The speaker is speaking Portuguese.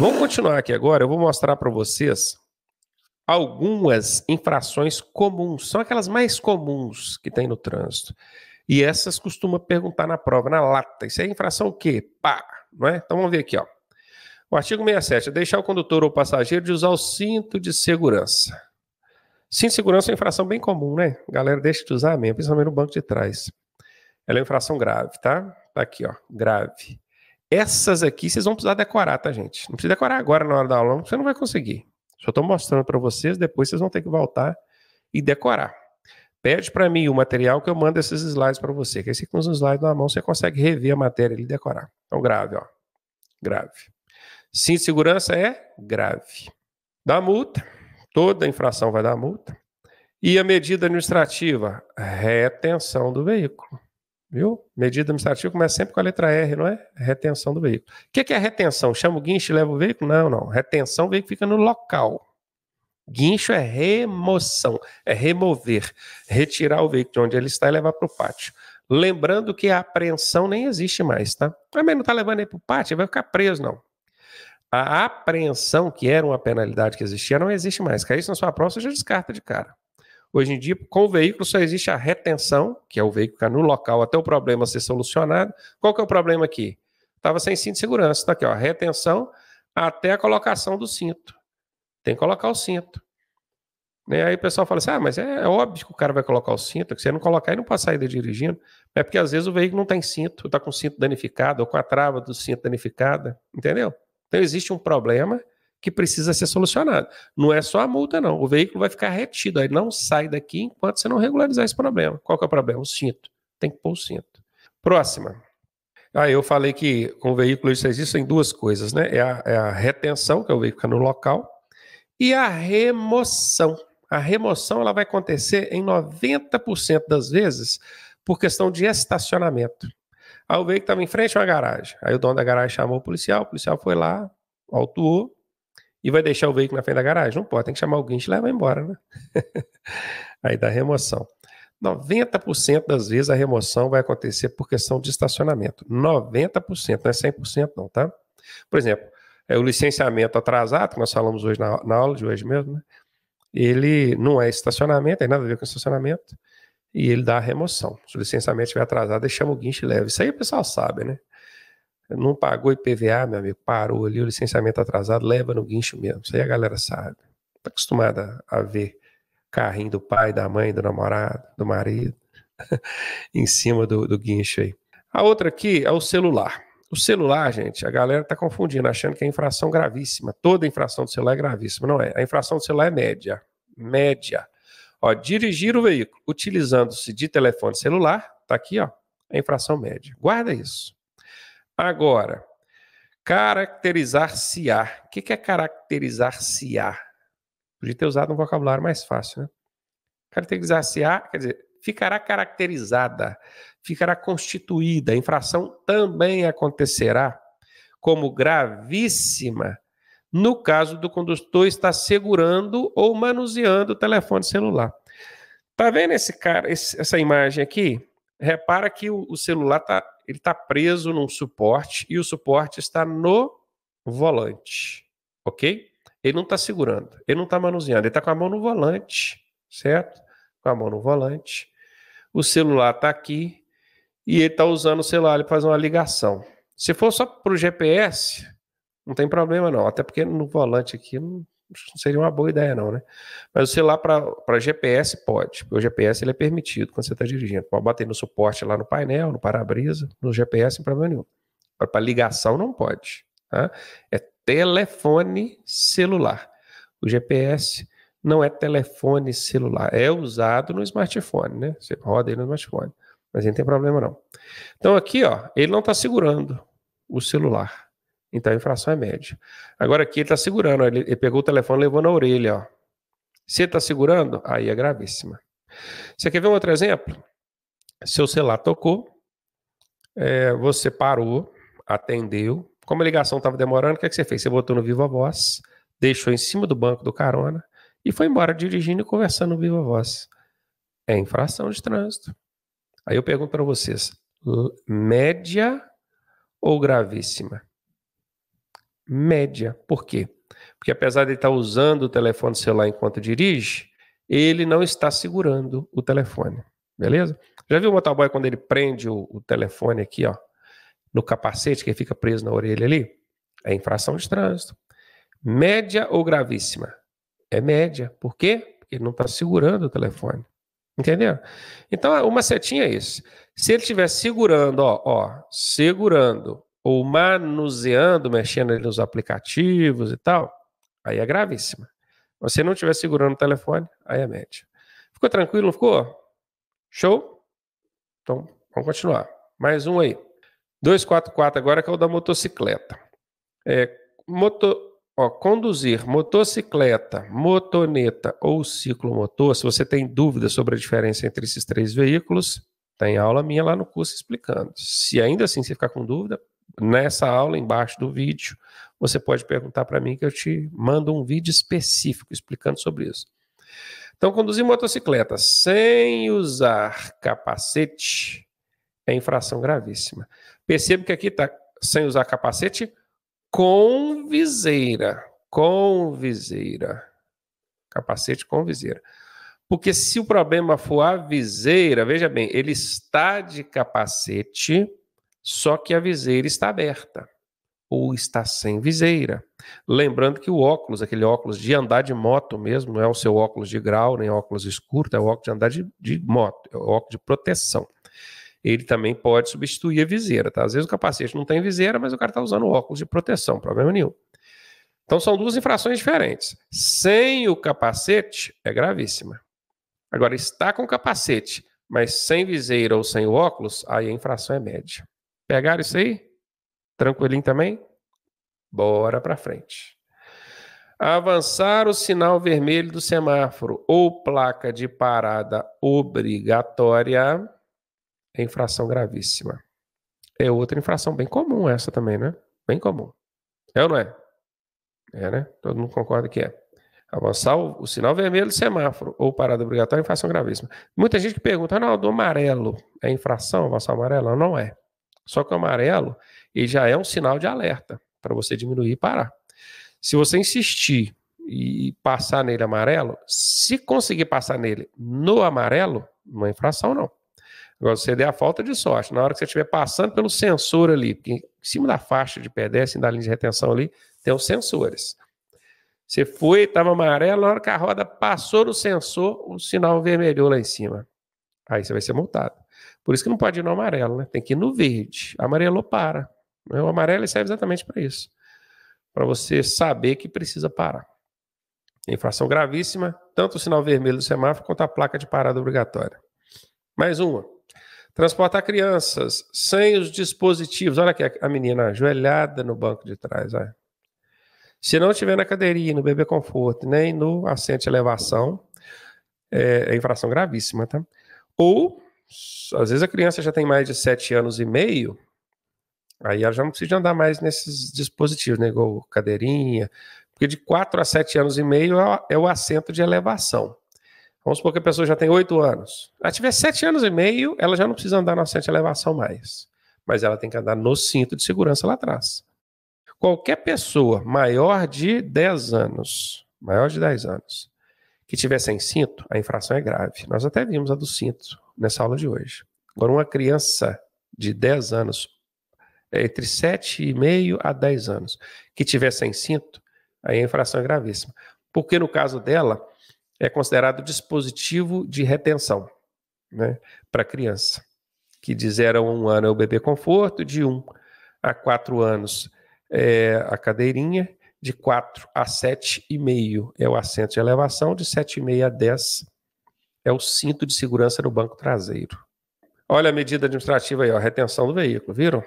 Vamos continuar aqui agora. Eu vou mostrar para vocês algumas infrações comuns. São aquelas mais comuns que tem no trânsito. E essas costuma perguntar na prova, na lata. Isso é infração o quê? Pá, não é? Então vamos ver aqui, ó. O artigo 67 é deixar o condutor ou passageiro de usar o cinto de segurança. Cinto de segurança é uma infração bem comum, né? galera deixa de usar mesmo, principalmente no banco de trás. Ela é uma infração grave, tá? Tá aqui, ó, grave. Essas aqui vocês vão precisar decorar, tá, gente? Não precisa decorar agora na hora da aula, você não vai conseguir. Só estou mostrando para vocês, depois vocês vão ter que voltar e decorar. Pede para mim o material que eu mando esses slides para você, que aí você com os slides na mão você consegue rever a matéria e decorar. Então, grave, ó. Grave. Cinto de segurança é grave. Dá multa, toda infração vai dar multa. E a medida administrativa, retenção do veículo. Viu? Medida administrativa começa sempre com a letra R, não é? Retenção do veículo. O que, que é retenção? Chama o guincho e leva o veículo? Não, não. Retenção, o veículo fica no local. Guincho é remoção, é remover, retirar o veículo de onde ele está e levar para o pátio. Lembrando que a apreensão nem existe mais, tá? Também não está levando ele para o pátio, ele vai ficar preso, não. A apreensão, que era uma penalidade que existia, não existe mais. Caiu isso na sua prova, você já descarta de cara. Hoje em dia, com o veículo só existe a retenção, que é o veículo ficar no local até o problema ser solucionado. Qual que é o problema aqui? Estava sem cinto de segurança. Está aqui, ó, retenção até a colocação do cinto. Tem que colocar o cinto. E né? Aí o pessoal fala assim: ah, mas é, é óbvio que o cara vai colocar o cinto, que se ele não colocar, ele não pode sair dirigindo. É porque às vezes o veículo não tem cinto, está com o cinto danificado, ou com a trava do cinto danificada, entendeu? Então existe um problema que precisa ser solucionado. Não é só a multa, não. O veículo vai ficar retido, aí não sai daqui enquanto você não regularizar esse problema. Qual que é o problema? O cinto. Tem que pôr o cinto. Próxima. Ah, eu falei que com existe em duas coisas, né? É a, é a retenção, que é o veículo fica no local, e a remoção. A remoção ela vai acontecer em 90% das vezes por questão de estacionamento. Aí o veículo estava em frente a uma garagem. Aí o dono da garagem chamou o policial, o policial foi lá, autuou, e vai deixar o veículo na frente da garagem? Não pode, tem que chamar alguém e te levar embora, né? Aí dá remoção. 90% das vezes a remoção vai acontecer por questão de estacionamento. 90%, não é 100% não, tá? Por exemplo, é o licenciamento atrasado, que nós falamos hoje na, na aula de hoje mesmo, né? ele não é estacionamento, tem nada a ver com estacionamento, e ele dá a remoção. Se o licenciamento estiver atrasado, ele chama o guincho e leva. Isso aí o pessoal sabe, né? Não pagou IPVA, meu amigo, parou ali o licenciamento atrasado, leva no guincho mesmo. Isso aí a galera sabe. Está acostumada a ver carrinho do pai, da mãe, do namorado, do marido, em cima do, do guincho aí. A outra aqui é o celular. O celular, gente, a galera está confundindo, achando que é infração gravíssima. Toda infração do celular é gravíssima, não é? A infração do celular é média. Média. Ó, dirigir o veículo utilizando-se de telefone celular, tá aqui, ó, é infração média. Guarda isso. Agora, caracterizar-se-á. O que é caracterizar-se-á? Podia ter usado um vocabulário mais fácil, né? Caracterizar-se-á, quer dizer, ficará caracterizada, ficará constituída. A infração também acontecerá como gravíssima no caso do condutor estar segurando ou manuseando o telefone celular. Tá vendo esse cara, esse, essa imagem aqui? repara que o, celular está ele tá preso num suporte e o suporte está no volante, ok? Ele não está segurando, ele não está manuseando, ele está com a mão no volante, certo? Com a mão no volante. O celular está aqui e ele está usando o celular para fazer uma ligação. Se for só para o GPS, não tem problema não, até porque no volante aqui não não seria uma boa ideia, não, né? Mas o celular para GPS pode, porque o GPS ele é permitido quando você está dirigindo. Pode bater no suporte lá no painel, no para-brisa, no GPS, não problema nenhum. Para ligação não pode. Tá? É telefone celular. O GPS não é telefone celular, é usado no smartphone, né? Você roda ele no smartphone, mas não tem problema não. Então aqui, ó, ele não está segurando o celular. Então a infração é média. Agora aqui ele está segurando, ele, ele, pegou o telefone levou na orelha. Ó. Se ele está segurando, aí é gravíssima. Você quer ver um outro exemplo? Seu celular tocou, é, você parou, atendeu. Como a ligação estava demorando, o que, é que você fez? Você botou no vivo a Voz, deixou em cima do banco do carona e foi embora dirigindo e conversando no vivo a Voz. É infração de trânsito. Aí eu pergunto para vocês: média ou gravíssima? média. Por quê? Porque apesar de ele estar usando o telefone celular enquanto dirige, ele não está segurando o telefone. Beleza? Já viu o motoboy quando ele prende o, o telefone aqui, ó, no capacete, que fica preso na orelha ali? É infração de trânsito. Média ou gravíssima? É média. Por quê? Porque ele não está segurando o telefone. Entendeu? Então, uma setinha é isso. Se ele estiver segurando, ó, ó, segurando ou manuseando, mexendo ali nos aplicativos e tal, aí é gravíssima. Você não estiver segurando o telefone, aí é média. Ficou tranquilo, não ficou? Show? Então, vamos continuar. Mais um aí. 244 agora que é o da motocicleta. É, moto, ó, conduzir motocicleta, motoneta ou ciclomotor. Se você tem dúvida sobre a diferença entre esses três veículos, tem aula minha lá no curso explicando. Se ainda assim você ficar com dúvida, nessa aula, embaixo do vídeo, você pode perguntar para mim que eu te mando um vídeo específico explicando sobre isso. Então, conduzir motocicleta sem usar capacete é infração gravíssima. Perceba que aqui está sem usar capacete com viseira. Com viseira. Capacete com viseira. Porque se o problema for a viseira, veja bem, ele está de capacete, só que a viseira está aberta ou está sem viseira. Lembrando que o óculos, aquele óculos de andar de moto mesmo, não é o seu óculos de grau, nem óculos escuro, é o óculos de andar de, de moto, é o óculos de proteção. Ele também pode substituir a viseira, tá? Às vezes o capacete não tem viseira, mas o cara está usando o óculos de proteção, problema nenhum. Então são duas infrações diferentes. Sem o capacete é gravíssima. Agora, está com capacete, mas sem viseira ou sem o óculos, aí a infração é média. Pegaram isso aí? Tranquilinho também? Bora para frente. Avançar o sinal vermelho do semáforo ou placa de parada obrigatória é infração gravíssima. É outra infração bem comum essa também, né? Bem comum. É ou não é? É, né? Todo mundo concorda que é. Avançar o, o sinal vermelho do semáforo ou parada obrigatória é infração gravíssima. Muita gente que pergunta, do amarelo é infração avançar o amarelo? Não é. Só que o amarelo, ele já é um sinal de alerta para você diminuir e parar. Se você insistir e passar nele amarelo, se conseguir passar nele no amarelo, não é infração não. Agora, você der a falta de sorte, na hora que você estiver passando pelo sensor ali, porque em cima da faixa de pedestre, da linha de retenção ali, tem os sensores. Você foi, estava amarelo, na hora que a roda passou no sensor, o sinal vermelhou lá em cima. Aí você vai ser multado. Por isso que não pode ir no amarelo, né? Tem que ir no verde. Amarelo para. Né? O amarelo serve exatamente para isso. Para você saber que precisa parar. Infração gravíssima, tanto o sinal vermelho do semáforo quanto a placa de parada obrigatória. Mais uma. Transportar crianças sem os dispositivos. Olha aqui a menina ajoelhada no banco de trás. Olha. Se não estiver na cadeirinha, no bebê conforto, nem no assento de elevação, é, é infração gravíssima, tá? Ou às vezes a criança já tem mais de sete anos e meio, aí ela já não precisa andar mais nesses dispositivos, né? Igual cadeirinha, porque de quatro a sete anos e meio é, é o assento de elevação. Vamos supor que a pessoa já tem oito anos. Ela tiver sete anos e meio, ela já não precisa andar no assento de elevação mais. Mas ela tem que andar no cinto de segurança lá atrás. Qualquer pessoa maior de 10 anos, maior de 10 anos, que tiver sem cinto, a infração é grave. Nós até vimos a do cinto nessa aula de hoje. Agora, uma criança de 10 anos, é, entre 7,5 a 10 anos, que tiver sem cinto, aí a infração é gravíssima. Porque no caso dela, é considerado dispositivo de retenção né, para criança. Que de 0 a 1 um ano é o bebê conforto, de 1 um a 4 anos é a cadeirinha, de 4 a 7,5 é o assento de elevação, de 7,5 a 10 é o cinto de segurança no banco traseiro. Olha a medida administrativa aí, ó, retenção do veículo, viram?